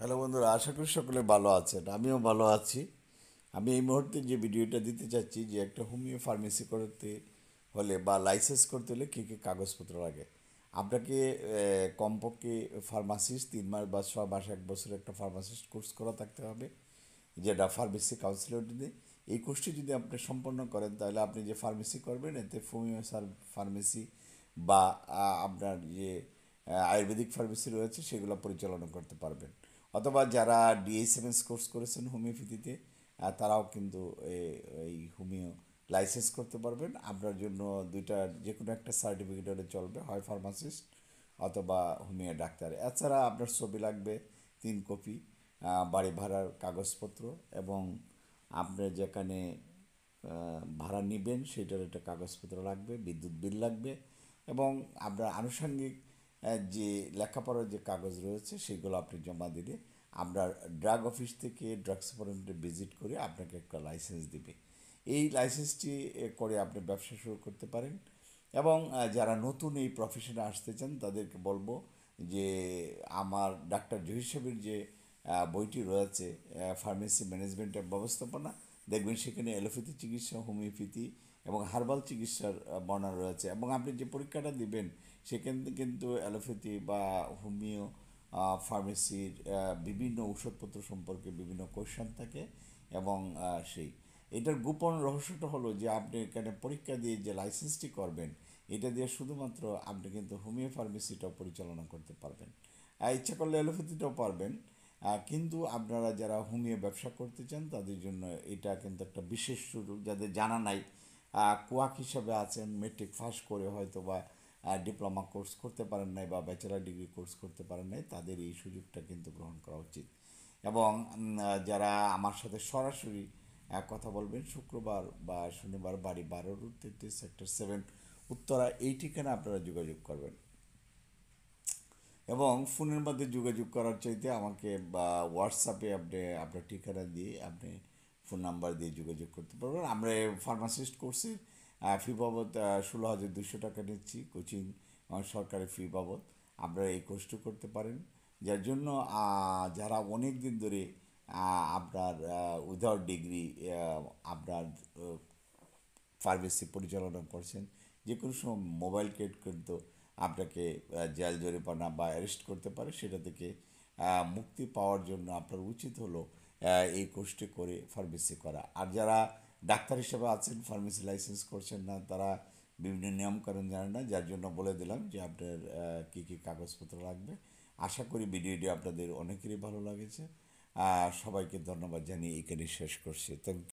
hello বন্ধুরা আশা করি সকলে ভালো আছেন আমিও ভালো আছি আমি এই মুহূর্তে যে ভিডিওটা দিতে চাচ্ছি যে একটা হোমিও ফার্মেসি করতে হলে বা লাইসেন্স করতে হলে কী কী কাগজপত্র লাগে আপনাকে কমপক্ষে ফার্মাসিস্ট তিন মাস বা ছয় মাস এক বছর একটা ফার্মাসিস্ট কোর্স করা থাকতে হবে যেটা ফার্মেসি কাউন্সিলর দিদি এই কোর্সটি যদি আপনি সম্পন্ন করেন তাহলে আপনি যে ফার্মেসি করবেন এতে হোমিও ফার্মেসি বা আপনার যে আয়ুর্বেদিক ফার্মেসি রয়েছে সেগুলো পরিচালনা করতে পারবেন অথবা যারা ডিএসএমএস কোর্স করেছেন হোমিওপ্যাথিতে তারাও কিন্তু এই হোমিও লাইসেন্স করতে পারবেন আপনার জন্য দুইটা যে কোনো একটা সার্টিফিকেট হলে চলবে হয় ফার্মাসিস্ট অথবা হোমিও ডাক্তার এছাড়া আপনার ছবি লাগবে তিন কপি বাড়ি ভাড়ার কাগজপত্র এবং আপনার যেখানে ভাড়া নেবেন সেটার একটা কাগজপত্র লাগবে বিদ্যুৎ বিল লাগবে এবং আপনার আনুষঙ্গিক যে লেখাপড়ার যে কাগজ রয়েছে সেগুলো আপনি জমা দিলে আমরা ড্রাগ অফিস থেকে ড্রাগস ডিপার্টমেন্টে ভিজিট করে আপনাকে একটা লাইসেন্স দেবে এই লাইসেন্সটি করে আপনি ব্যবসা শুরু করতে পারেন এবং যারা নতুন এই প্রফেশনে আসতে চান তাদেরকে বলবো যে আমার ডাক্তার জহির যে বইটি রয়েছে ফার্মেসি ম্যানেজমেন্টের ব্যবস্থাপনা দেখবেন সেখানে অ্যালোপ্যাথি চিকিৎসা হোমিওপ্যাথি এবং হার্বাল চিকিৎসার বর্ণনা রয়েছে এবং আপনি যে পরীক্ষাটা দিবেন সেখানে কিন্তু অ্যালোপ্যাথি বা হোমিও ফার্মেসির বিভিন্ন ওষুধপত্র সম্পর্কে বিভিন্ন কোয়েশন থাকে এবং সেই এটার গোপন রহস্যটা হলো যে আপনি এখানে পরীক্ষা দিয়ে যে লাইসেন্সটি করবেন এটা দিয়ে শুধুমাত্র আপনি কিন্তু হোমিও ফার্মেসিটাও পরিচালনা করতে পারবেন ইচ্ছা করলে অ্যালোপ্যাথিটাও পারবেন কিন্তু আপনারা যারা হোমিও ব্যবসা করতে চান তাদের জন্য এটা কিন্তু একটা বিশেষ সুযোগ যাদের জানা নাই কোয়াক হিসাবে আছেন মেট্রিক ফাঁস করে হয়তো বা ডিপ্লোমা কোর্স করতে পারেন নাই বা ব্যাচেলার ডিগ্রি কোর্স করতে পারেন নাই তাদের এই সুযোগটা কিন্তু গ্রহণ করা উচিত এবং যারা আমার সাথে সরাসরি কথা বলবেন শুক্রবার বা শনিবার বাড়ি বারো রুট তেত্রিশ সেক্টর সেভেন উত্তরা এই ঠিকানা আপনারা যোগাযোগ করবেন এবং ফোনের মধ্যে যোগাযোগ করার চাইতে আমাকে বা হোয়াটসঅ্যাপে আপনি আপনার ঠিকানা দিয়ে আপনি ফোন নাম্বার দিয়ে যোগাযোগ করতে পারবেন আমরা ফার্মাসিস্ট কোর্সের ফি বাবদ ষোলো হাজার দুশো টাকা নিচ্ছি কোচিং সরকারের ফি বাবদ আপনারা এই কোর্সটি করতে পারেন যার জন্য যারা অনেক দিন ধরে আপনার উইদাউট ডিগ্রি আপনার ফার্মেসি পরিচালনা করছেন যে কোনো সময় মোবাইল কেট কিন্তু আপনাকে জেল জরিমানা বা অ্যারেস্ট করতে পারে সেটা থেকে মুক্তি পাওয়ার জন্য আপনার উচিত হলো এই কোর্সটি করে ফার্মেসি করা আর যারা ডাক্তার হিসেবে আছেন ফার্মেসি লাইসেন্স করছেন না তারা বিভিন্ন নিয়মকানুন জানেন না যার জন্য বলে দিলাম যে আপনার কী কী কাগজপত্র লাগবে আশা করি ভিডিওটি আপনাদের অনেকেরই ভালো লাগেছে সবাইকে ধন্যবাদ জানিয়ে এখানে শেষ করছি থ্যাংক